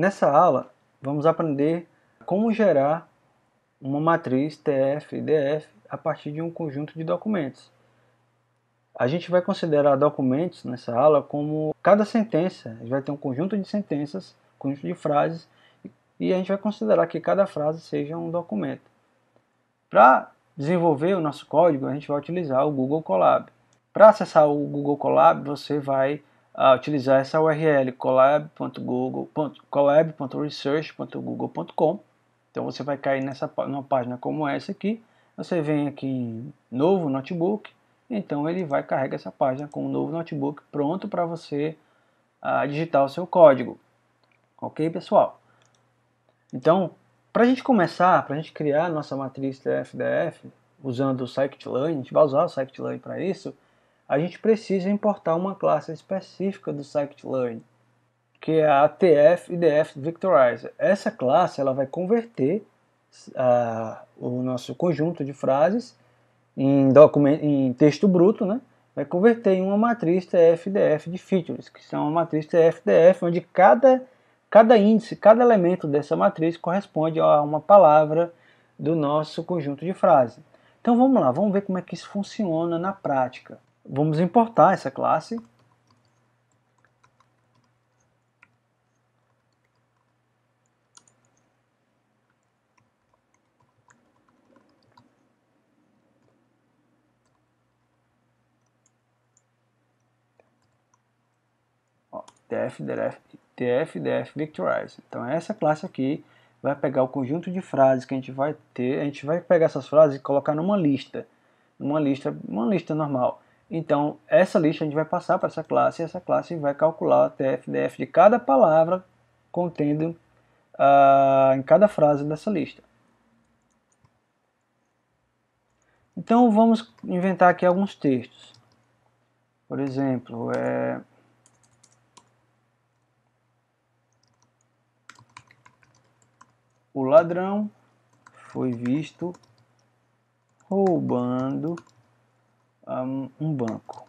Nessa aula, vamos aprender como gerar uma matriz TF e DF a partir de um conjunto de documentos. A gente vai considerar documentos nessa aula como cada sentença, a gente vai ter um conjunto de sentenças, conjunto de frases, e a gente vai considerar que cada frase seja um documento. Para desenvolver o nosso código, a gente vai utilizar o Google Colab. Para acessar o Google Colab, você vai a utilizar essa URL collab.google.research.google.com. Então você vai cair nessa numa página como essa aqui. Você vem aqui em novo notebook, então ele vai carregar essa página com um novo notebook pronto para você uh, digitar o seu código. OK, pessoal? Então, para a gente começar, para a gente criar a nossa matriz TFDF usando o scikit-learn, a gente vai usar o scikit-learn para isso a gente precisa importar uma classe específica do scikit-learn, que é a ATF-IDF Victorizer. Essa classe ela vai converter uh, o nosso conjunto de frases em, documento, em texto bruto, né? vai converter em uma matriz TF-IDF de features, que são uma matriz TF-IDF onde cada, cada índice, cada elemento dessa matriz corresponde a uma palavra do nosso conjunto de frase. Então vamos lá, vamos ver como é que isso funciona na prática. Vamos importar essa classe. df, df, df, df victorize. Então essa classe aqui vai pegar o conjunto de frases que a gente vai ter, a gente vai pegar essas frases e colocar numa lista, numa lista, uma lista normal. Então, essa lista a gente vai passar para essa classe e essa classe vai calcular o TFDF de cada palavra contendo uh, em cada frase dessa lista. Então, vamos inventar aqui alguns textos. Por exemplo, é... o ladrão foi visto roubando um, um banco.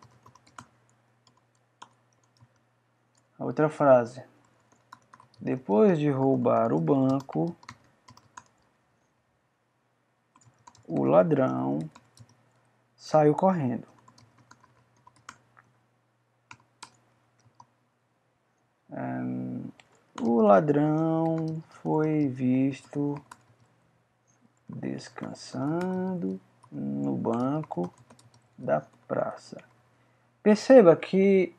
A outra frase. Depois de roubar o banco, o ladrão saiu correndo. Um, o ladrão foi visto descansando no banco da praça. Perceba que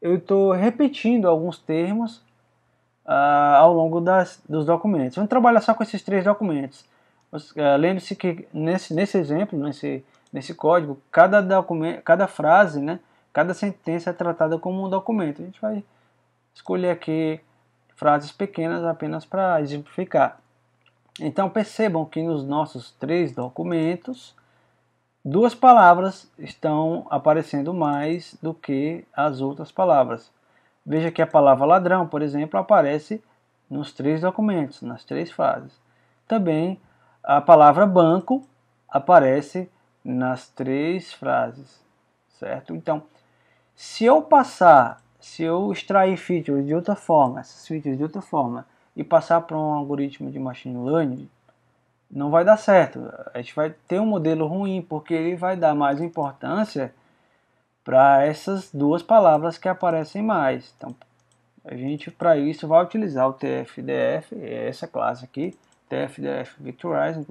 eu estou repetindo alguns termos uh, ao longo das, dos documentos. Vamos trabalhar só com esses três documentos. Uh, Lembre-se que nesse, nesse exemplo, nesse, nesse código, cada, documento, cada frase, né, cada sentença é tratada como um documento. A gente vai escolher aqui frases pequenas apenas para exemplificar. Então percebam que nos nossos três documentos, duas palavras estão aparecendo mais do que as outras palavras. Veja que a palavra ladrão, por exemplo, aparece nos três documentos, nas três fases. Também a palavra banco aparece nas três frases, certo? Então, se eu passar, se eu extrair features de outra forma, essas features de outra forma, e passar para um algoritmo de machine learning, não vai dar certo. A gente vai ter um modelo ruim, porque ele vai dar mais importância para essas duas palavras que aparecem mais. Então, a gente, para isso, vai utilizar o TFDF, é essa classe aqui, TFDF Victorizing,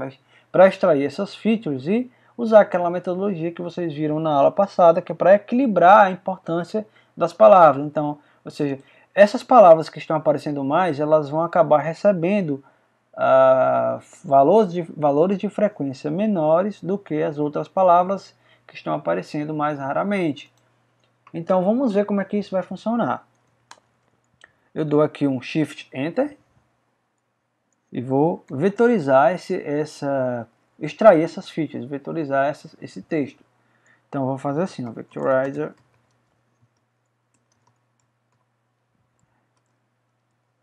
para extrair essas features e usar aquela metodologia que vocês viram na aula passada, que é para equilibrar a importância das palavras. Então, ou seja, essas palavras que estão aparecendo mais, elas vão acabar recebendo uh, valores, de, valores de frequência menores do que as outras palavras que estão aparecendo mais raramente. Então vamos ver como é que isso vai funcionar. Eu dou aqui um Shift Enter e vou vetorizar esse, essa, extrair essas fichas, vetorizar essas, esse texto. Então vou fazer assim, o vectorizer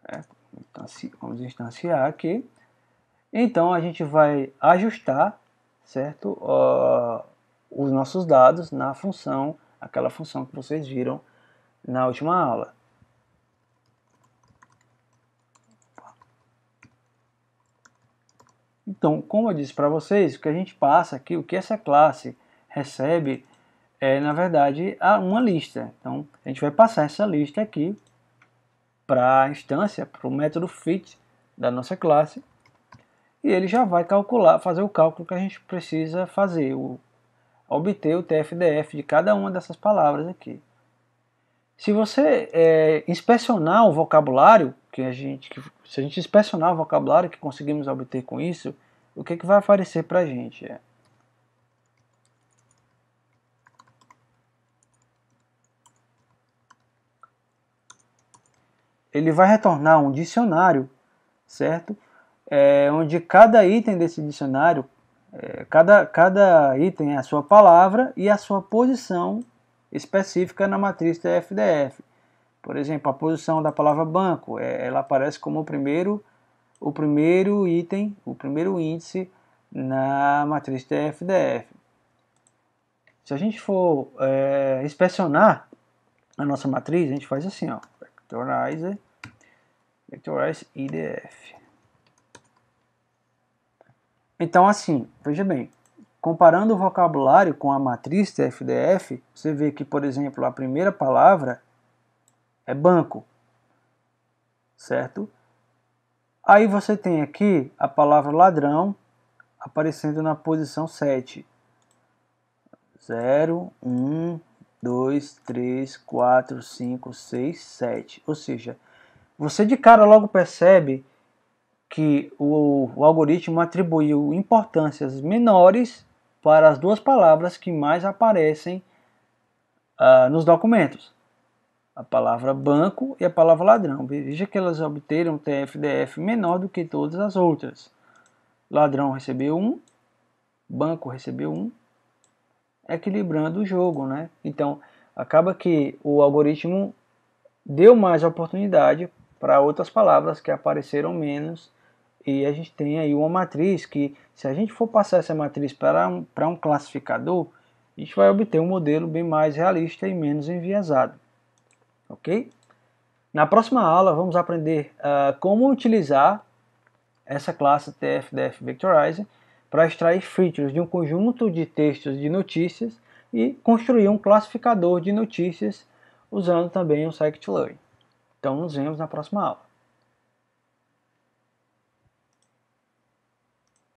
é vamos instanciar aqui. Então a gente vai ajustar, certo, uh, os nossos dados na função, aquela função que vocês viram na última aula. Então, como eu disse para vocês, o que a gente passa aqui, o que essa classe recebe é, na verdade, uma lista. Então, a gente vai passar essa lista aqui para a instância, para o método fit da nossa classe, e ele já vai calcular, fazer o cálculo que a gente precisa fazer, o, obter o TFDF de cada uma dessas palavras aqui. Se você é, inspecionar o vocabulário, que a gente, que, se a gente inspecionar o vocabulário que conseguimos obter com isso, o que, que vai aparecer para a gente? É, ele vai retornar um dicionário, certo? É, onde cada item desse dicionário, é, cada, cada item é a sua palavra e a sua posição específica na matriz TFDF. Por exemplo, a posição da palavra banco, é, ela aparece como o primeiro, o primeiro item, o primeiro índice na matriz TFDF. Se a gente for é, inspecionar a nossa matriz, a gente faz assim, ó vectorizer, né? vectorize IDF. Então, assim, veja bem, comparando o vocabulário com a matriz TFDF, você vê que, por exemplo, a primeira palavra é banco, certo? Aí você tem aqui a palavra ladrão aparecendo na posição 7. 0, 1, 2, 3, 4, 5, 6, 7. Ou seja, você de cara logo percebe que o, o, algoritmo atribuiu importâncias menores para as duas palavras que mais aparecem ah, nos documentos. A palavra banco e a palavra ladrão. Veja que elas obteram um TFDF menor do que todas as outras. Ladrão recebeu 1, um, banco recebeu 1, um, equilibrando o jogo, né? Então, acaba que o algoritmo deu mais oportunidade para outras palavras que apareceram menos e a gente tem aí uma matriz que, se a gente for passar essa matriz para um, para um classificador, a gente vai obter um modelo bem mais realista e menos enviesado, ok? Na próxima aula vamos aprender uh, como utilizar essa classe TFDF Vectorizer para extrair features de um conjunto de textos de notícias e construir um classificador de notícias usando também o scikit-learn. Então nos vemos na próxima aula.